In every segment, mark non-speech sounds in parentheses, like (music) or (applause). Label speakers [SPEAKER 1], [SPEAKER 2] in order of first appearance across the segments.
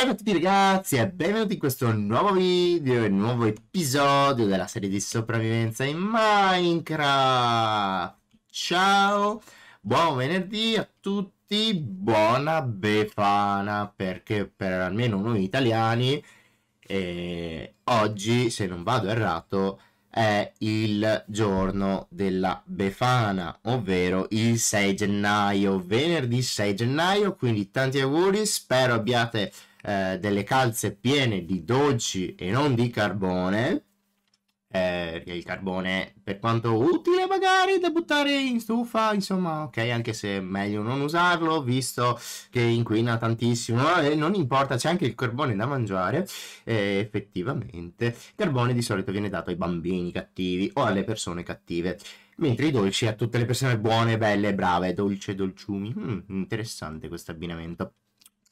[SPEAKER 1] Salve a tutti ragazzi e benvenuti in questo nuovo video, e nuovo episodio della serie di sopravvivenza in Minecraft Ciao, buon venerdì a tutti, buona befana perché per almeno noi italiani eh, oggi, se non vado errato, è il giorno della Befana, ovvero il 6 gennaio, venerdì 6 gennaio, quindi tanti auguri, spero abbiate eh, delle calze piene di dolci e non di carbone, eh, il carbone per quanto utile magari da buttare in stufa insomma ok anche se è meglio non usarlo visto che inquina tantissimo e eh, non importa c'è anche il carbone da mangiare eh, effettivamente il carbone di solito viene dato ai bambini cattivi o alle persone cattive mentre i dolci a tutte le persone buone belle brave dolce dolciumi mm, interessante questo abbinamento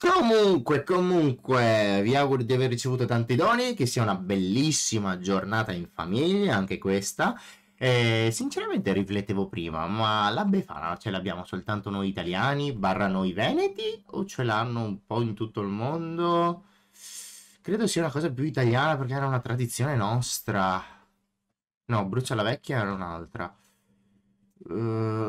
[SPEAKER 1] Comunque, comunque, vi auguro di aver ricevuto tanti doni, che sia una bellissima giornata in famiglia, anche questa. Eh, sinceramente riflettevo prima, ma la Befana ce l'abbiamo soltanto noi italiani, barra noi veneti, o ce l'hanno un po' in tutto il mondo? Credo sia una cosa più italiana perché era una tradizione nostra. No, Brucia la Vecchia era un'altra. Uh,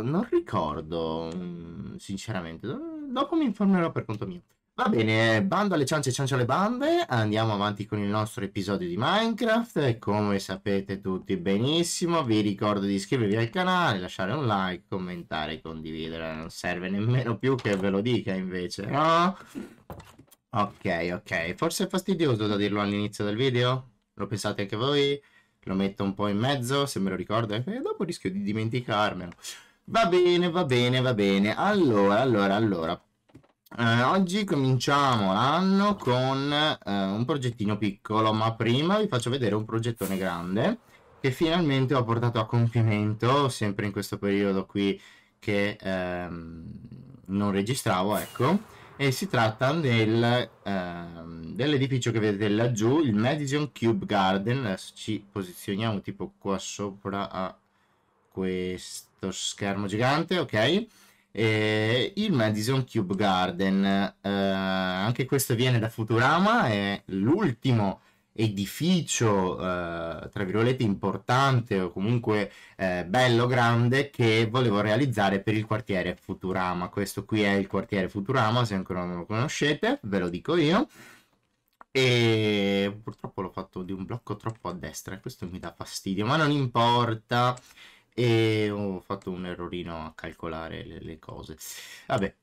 [SPEAKER 1] non ricordo, mm, sinceramente. Dopo mi informerò per conto mio. Va bene, bando alle ciance, ciance alle bande, andiamo avanti con il nostro episodio di Minecraft, come sapete tutti benissimo, vi ricordo di iscrivervi al canale, lasciare un like, commentare, condividere, non serve nemmeno più che ve lo dica invece, no? Ok, ok, forse è fastidioso da dirlo all'inizio del video? Lo pensate anche voi? Lo metto un po' in mezzo, se me lo ricordo, e dopo rischio di dimenticarmelo. Va bene, va bene, va bene, allora, allora, allora, eh, oggi cominciamo l'anno con eh, un progettino piccolo, ma prima vi faccio vedere un progettone grande che finalmente ho portato a compimento, sempre in questo periodo qui che ehm, non registravo, ecco. E si tratta del, ehm, dell'edificio che vedete laggiù, il Madison Cube Garden. Adesso ci posizioniamo tipo qua sopra a questo schermo gigante, ok? Eh, il Madison Cube Garden, eh, anche questo viene da Futurama, è l'ultimo edificio, eh, tra virgolette, importante o comunque eh, bello grande che volevo realizzare per il quartiere Futurama. Questo qui è il quartiere Futurama, se ancora non lo conoscete, ve lo dico io. E purtroppo l'ho fatto di un blocco troppo a destra, questo mi dà fastidio, ma non importa e ho fatto un errorino a calcolare le, le cose. Vabbè,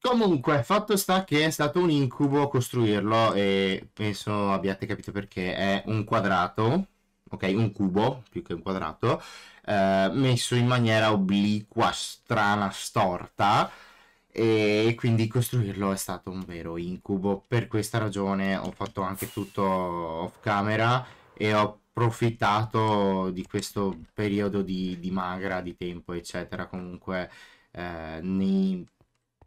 [SPEAKER 1] Comunque, fatto sta che è stato un incubo costruirlo e penso abbiate capito perché è un quadrato, ok, un cubo più che un quadrato, eh, messo in maniera obliqua, strana, storta e quindi costruirlo è stato un vero incubo. Per questa ragione ho fatto anche tutto off camera e ho approfittato di questo periodo di, di magra, di tempo, eccetera. Comunque, eh, nei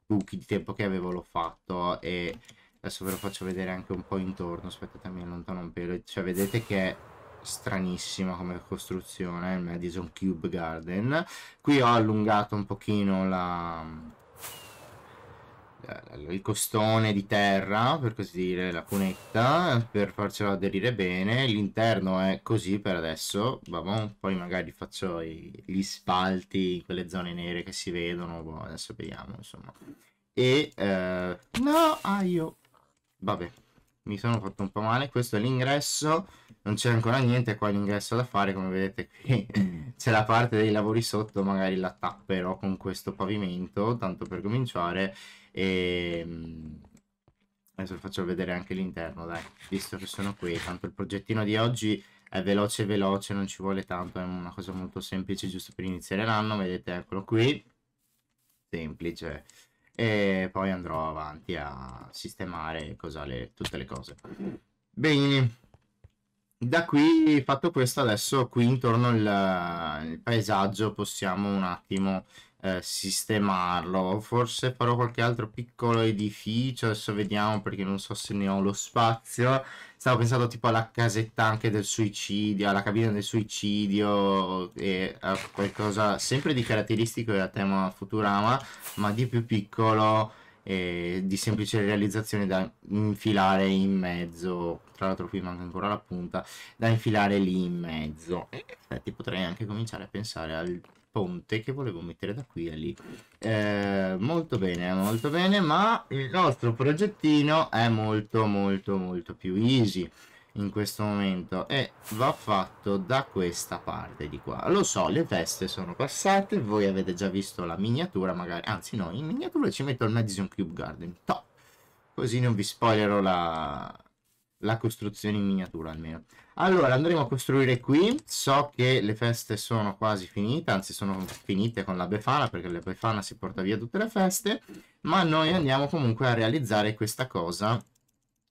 [SPEAKER 1] buchi di tempo che avevo l'ho fatto e adesso ve lo faccio vedere anche un po' intorno. Aspettate, mi allontano un pelo. Cioè, vedete che è stranissima come costruzione il Madison Cube Garden. Qui ho allungato un pochino la il costone di terra, per così dire, la cunetta, per farcela aderire bene. L'interno è così per adesso, vabbè, poi magari faccio i, gli spalti, quelle zone nere che si vedono, boh, adesso vediamo, insomma. E, eh, no, ah, io, vabbè, mi sono fatto un po' male, questo è l'ingresso, non c'è ancora niente qua l'ingresso da fare, come vedete qui (laughs) c'è la parte dei lavori sotto, magari la tapperò con questo pavimento, tanto per cominciare, e ehm, adesso faccio vedere anche l'interno dai visto che sono qui tanto il progettino di oggi è veloce veloce non ci vuole tanto è una cosa molto semplice giusto per iniziare l'anno vedete eccolo qui semplice e poi andrò avanti a sistemare le, tutte le cose bene da qui fatto questo adesso qui intorno al paesaggio possiamo un attimo eh, sistemarlo. Forse farò qualche altro piccolo edificio, adesso vediamo perché non so se ne ho lo spazio. Stavo pensando tipo alla casetta anche del suicidio, alla cabina del suicidio e a qualcosa sempre di caratteristico e a tema Futurama, ma di più piccolo e di semplice realizzazione da infilare in mezzo tra l'altro qui manca ancora la punta da infilare lì in mezzo e in eh, effetti potrei anche cominciare a pensare al ponte che volevo mettere da qui a lì. Eh, molto bene, molto bene, ma il nostro progettino è molto molto molto più easy in questo momento e va fatto da questa parte di qua lo so le teste sono passate voi avete già visto la miniatura magari anzi no in miniatura ci metto il Madison Cube Garden top così non vi spoilerò la, la costruzione in miniatura almeno. Allora andremo a costruire qui, so che le feste sono quasi finite, anzi sono finite con la Befana perché la Befana si porta via tutte le feste, ma noi andiamo comunque a realizzare questa cosa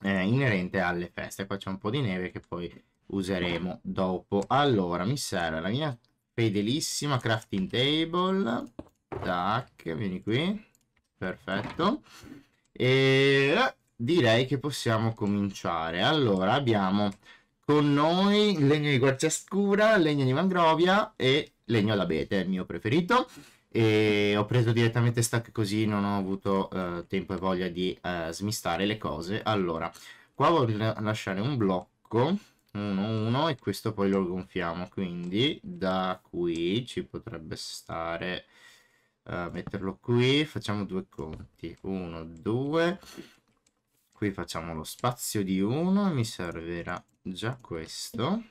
[SPEAKER 1] eh, inerente alle feste. Qua c'è un po' di neve che poi useremo dopo. Allora mi serve la mia fedelissima crafting table, tac, vieni qui, perfetto. E direi che possiamo cominciare. Allora, abbiamo con noi legno di quercia scura, legno di mangrovia e legno all'abete, il mio preferito. E ho preso direttamente stack così non ho avuto eh, tempo e voglia di eh, smistare le cose. Allora, qua voglio lasciare un blocco, 1-1, e questo poi lo gonfiamo. Quindi da qui ci potrebbe stare... Uh, metterlo qui facciamo due conti 1 2 qui facciamo lo spazio di 1 mi servirà già questo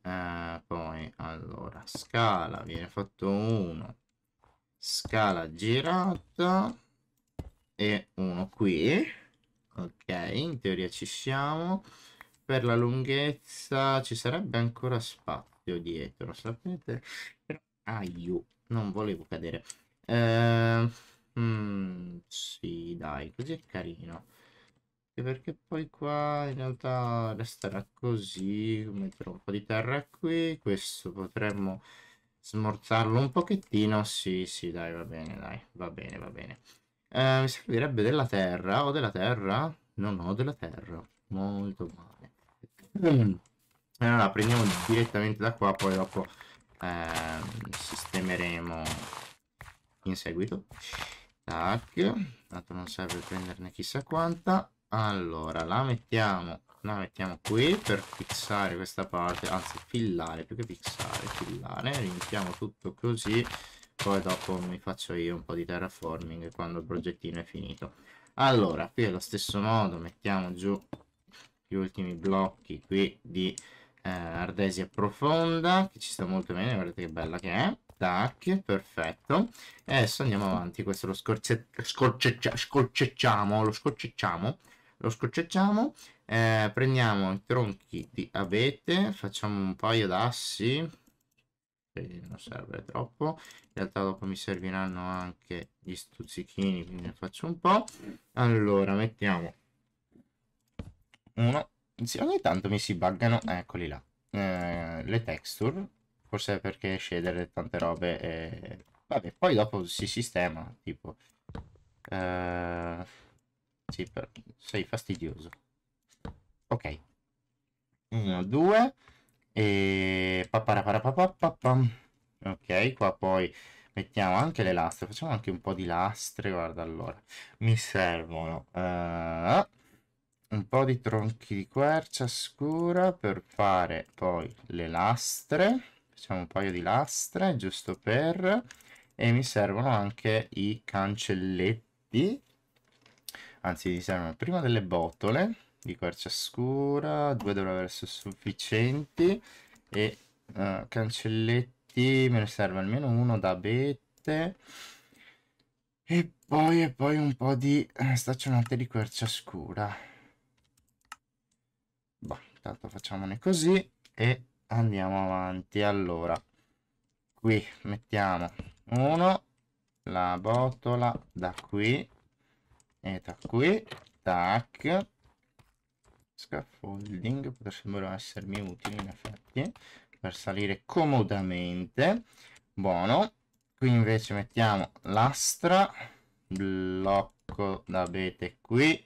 [SPEAKER 1] eh, poi allora scala viene fatto 1 scala girata e uno qui ok in teoria ci siamo per la lunghezza ci sarebbe ancora spazio dietro sapete però ah, non volevo cadere eh, mm, sì dai così è carino perché poi qua in realtà resterà così metterò un po' di terra qui questo potremmo smorzarlo un pochettino sì sì dai va bene dai va bene va bene eh, mi servirebbe della terra o della terra non ho della terra molto male mm. allora prendiamo direttamente da qua poi dopo eh, sistemeremo in seguito tac tanto non serve prenderne chissà quanta allora, la mettiamo, la mettiamo qui per fissare questa parte, anzi fillare, più che fissare, fillare. Rimettiamo tutto così, poi dopo mi faccio io un po' di terraforming quando il progettino è finito. Allora, qui allo stesso modo mettiamo giù gli ultimi blocchi qui di eh, ardesia profonda, che ci sta molto bene, guardate che bella che è. Tac, perfetto. E adesso andiamo avanti, questo lo scorce scorceccia scorcecciamo, lo scorcecciamo lo scocceggiamo eh, prendiamo i tronchi di abete facciamo un paio d'assi che non serve troppo in realtà dopo mi serviranno anche gli stuzzichini quindi ne faccio un po' allora mettiamo uno sì, ogni tanto mi si buggano eh, eccoli là eh, le texture forse perché scegliere tante robe e... vabbè poi dopo si sistema tipo eh sì, per... sei fastidioso. Ok. Uno, due. e ok qua poi mettiamo anche le lastre facciamo anche un po' di lastre guarda allora mi servono uh, un po' di tronchi di quercia scura per fare poi le lastre facciamo un paio di lastre giusto per e mi servono anche i cancelletti anzi gli servono diciamo, prima delle botole di quercia scura due dovrebbero essere sufficienti e uh, cancelletti me ne serve almeno uno da abete e poi, e poi un po' di eh, staccionate di quercia scura boh, intanto facciamone così e andiamo avanti allora qui mettiamo uno la botola da qui da qui tac scaffolding potrebbero essermi utili in effetti per salire comodamente buono qui invece mettiamo l'astra blocco d'abete qui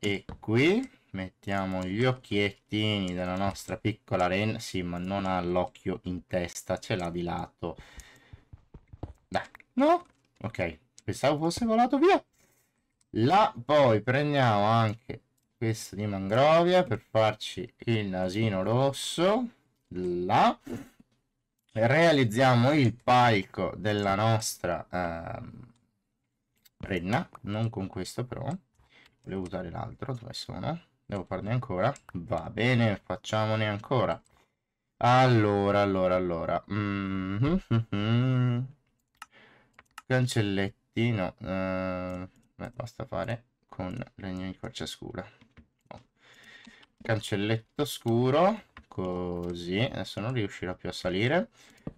[SPEAKER 1] e qui mettiamo gli occhiettini della nostra piccola Ren sì ma non ha l'occhio in testa ce l'ha di lato dai no ok pensavo fosse volato via là poi prendiamo anche questo di mangrovia per farci il nasino rosso là realizziamo il palco della nostra ehm, renna non con questo però volevo usare l'altro dove sono devo farne ancora va bene facciamone ancora allora allora allora mm -hmm. cancellettino eh Beh, basta fare con legno di quercia scura. Cancelletto scuro, così. Adesso non riuscirò più a salire,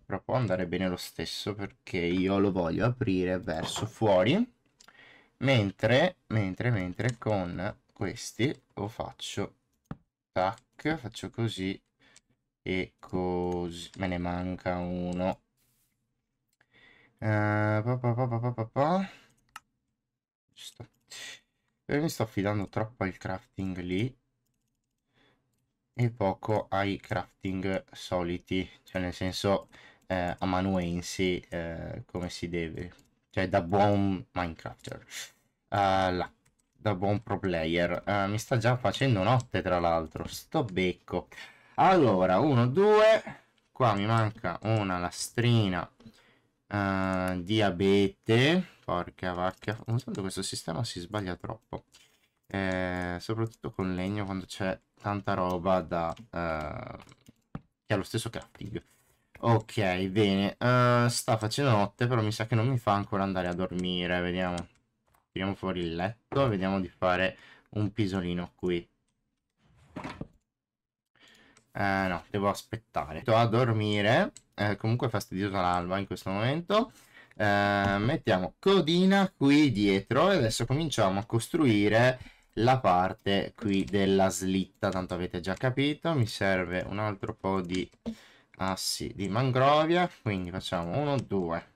[SPEAKER 1] però può andare bene lo stesso perché io lo voglio aprire verso fuori. Mentre, mentre, mentre con questi lo faccio, tac, faccio così e così. Me ne manca uno. Uh, pa, pa, pa, ci Io mi sto affidando troppo al crafting lì e poco ai crafting soliti, cioè nel senso eh, a eh, come si deve, cioè da buon Minecrafter, uh, là, da buon pro player. Uh, mi sta già facendo notte tra l'altro, sto becco. Allora, 1, 2, qua mi manca una lastrina Uh, diabete. Porca vacca. Ogni tanto questo sistema si sbaglia troppo. Eh, soprattutto con legno quando c'è tanta roba da... Uh, che ha lo stesso crafting. Ok, bene. Uh, sta facendo notte, però mi sa che non mi fa ancora andare a dormire. Vediamo. Tiriamo fuori il letto. Vediamo di fare un pisolino qui. Eh, no, devo aspettare. Sto a dormire. Eh, comunque è fastidiosa l'alba in questo momento. Eh, mettiamo codina qui dietro e adesso cominciamo a costruire la parte qui della slitta. Tanto avete già capito. Mi serve un altro po' di assi di mangrovia. Quindi facciamo 1, 2,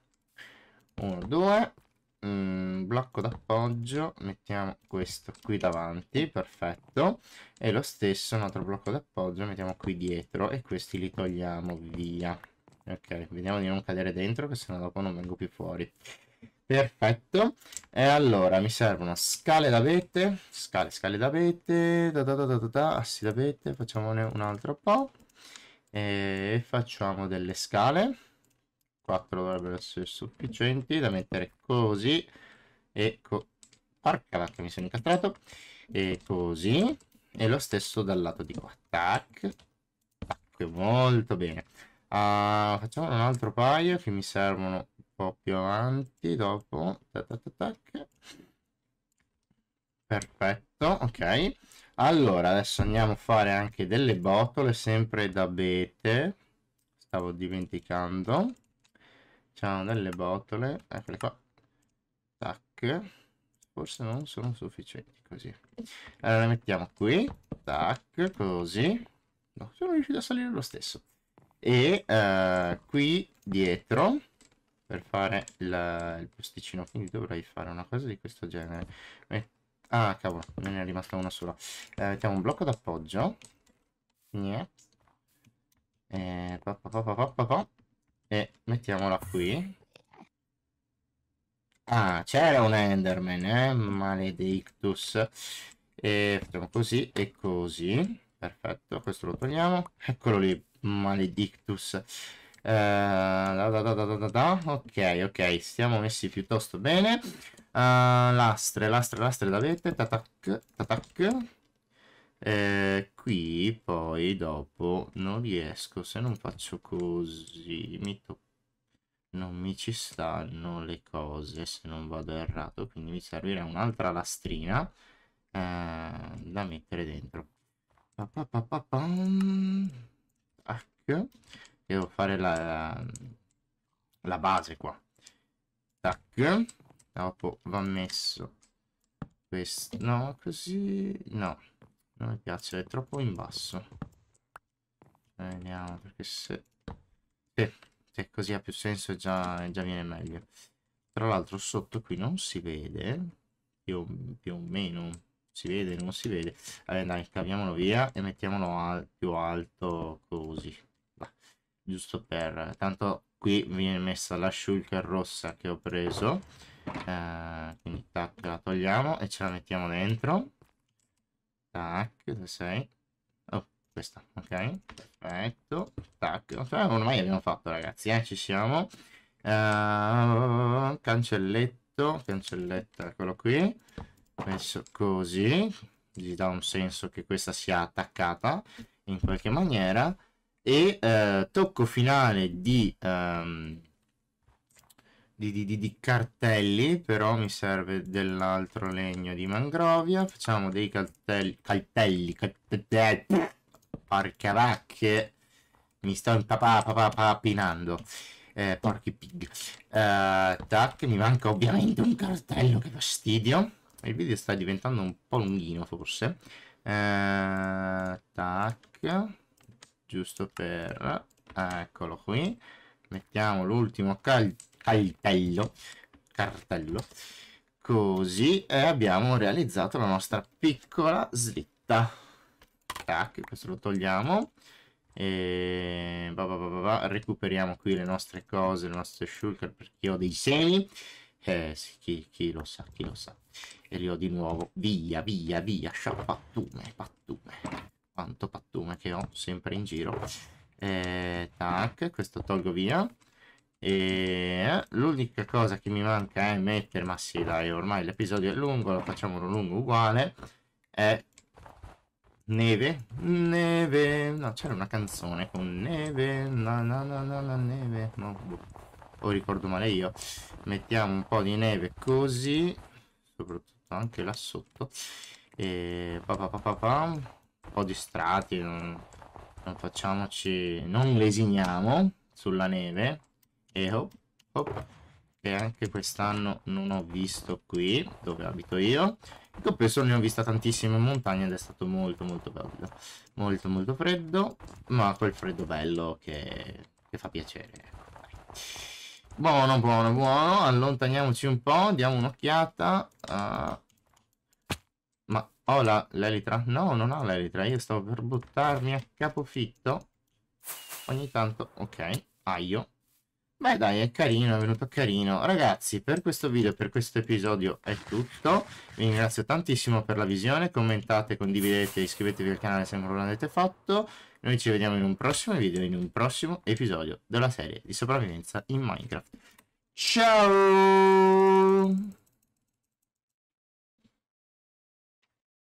[SPEAKER 1] 1, 2, un mm, blocco d'appoggio, mettiamo questo qui davanti, perfetto, e lo stesso un altro blocco d'appoggio mettiamo qui dietro e questi li togliamo via. Ok, vediamo di non cadere dentro che sennò dopo non vengo più fuori. Perfetto. E allora mi servono scale d'abete, scale, scale d'abete, da da da da da da, assi d'abete, facciamone un altro po'. E facciamo delle scale. 4 dovrebbero essere sufficienti da mettere così e co porca vacca mi sono incastrato e così e lo stesso dal lato di qua tac tac molto bene uh, facciamo un altro paio che mi servono un po' più avanti dopo tac tac tac perfetto ok allora adesso andiamo a fare anche delle botole sempre d'abete stavo dimenticando Facciamo delle botole eccole qua. Tac. Forse non sono sufficienti così. Allora le mettiamo qui, tac, così. No, sono riuscito a salire lo stesso. E eh, qui dietro per fare la, il posticino quindi dovrei fare una cosa di questo genere Met ah cavolo me ne è rimasta una sola eh, mettiamo un blocco d'appoggio eh, pa, pa, pa, pa, pa, pa, pa, e mettiamola qui. Ah, c'era un Enderman, eh? Maledictus. E facciamo così e così. Perfetto, questo lo togliamo. Eccolo lì, Maledictus. Uh, da, da, da, da, ok, ok, stiamo messi piuttosto bene. Uh, lastre, lastre, lastre d'avete. Tatac, tatac. Eh, qui poi dopo non riesco, se non faccio così, mi non mi ci stanno le cose se non vado errato, quindi mi servirà un'altra lastrina eh, da mettere dentro. Pa, pa, pa, pa, pa. Tac. Devo fare la, la base qua. Tac. Dopo va messo questo. No, così. No non mi piace, è troppo in basso. Eh, vediamo, perché se... Eh, se, così ha più senso già, già viene meglio. Tra l'altro sotto qui non si vede, più, più o meno si vede, non si vede. Allora dai, caviamolo via e mettiamolo al, più alto così. Va. Giusto per... Tanto qui viene messa la shulker rossa che ho preso. Eh, quindi tac, la togliamo e ce la mettiamo dentro Tac, dove sei? Oh, questa, ok. Perfetto. Tac, ormai abbiamo fatto ragazzi, eh, ci siamo. Uh, cancelletto, cancelletto, eccolo qui. Messo così, gli dà un senso che questa sia attaccata in qualche maniera. E uh, tocco finale di... Um, di, di, di cartelli, però mi serve dell'altro legno di mangrovia. Facciamo dei cartelli, caltelli, porca vacche. Mi sto impapapapinando. Eh, porchi pig. Eh, tac, mi manca ovviamente un cartello, che fastidio. Il video sta diventando un po' lunghino forse. Eh, tac, giusto per... Eccolo qui. Mettiamo l'ultimo caltello cartello, cartello così e abbiamo realizzato la nostra piccola slitta tac ah, questo lo togliamo e va, va, va, recuperiamo qui le nostre cose le nostre shulker perché ho dei semi eh, sì, chi, chi, lo sa chi lo sa e li ho di nuovo via via via pattume pattume quanto pattume che ho sempre in giro eh, tac questo tolgo via e eh, l'unica cosa che mi manca è mettere, ma sì dai, ormai l'episodio è lungo, lo facciamolo lungo uguale, è Neve, neve, no c'era una canzone con neve, na na na na, na neve, no, boh. o ricordo male io, mettiamo un po' di neve così, soprattutto anche là sotto, e pa pa pa pa, pa. un po' di strati, non, non facciamoci, non lesiniamo sulla neve, e hop, hop. Che anche quest'anno non ho visto qui, dove abito io. Che ho ne ho vista tantissime montagne ed è stato molto molto bello. Molto molto freddo, ma quel freddo bello che, che fa piacere. Ecco, buono, buono, buono. Allontaniamoci un po', diamo un'occhiata. Uh... Ma ho l'elitra? No, non ho l'elitra. Io stavo per buttarmi a capofitto. Ogni tanto, ok, aio. Beh dai, è carino, è venuto carino. Ragazzi, per questo video, per questo episodio è tutto. Vi ringrazio tantissimo per la visione, commentate, condividete, iscrivetevi al canale se non lo avete fatto. Noi ci vediamo in un prossimo video, in un prossimo episodio della serie di sopravvivenza in Minecraft. Ciao!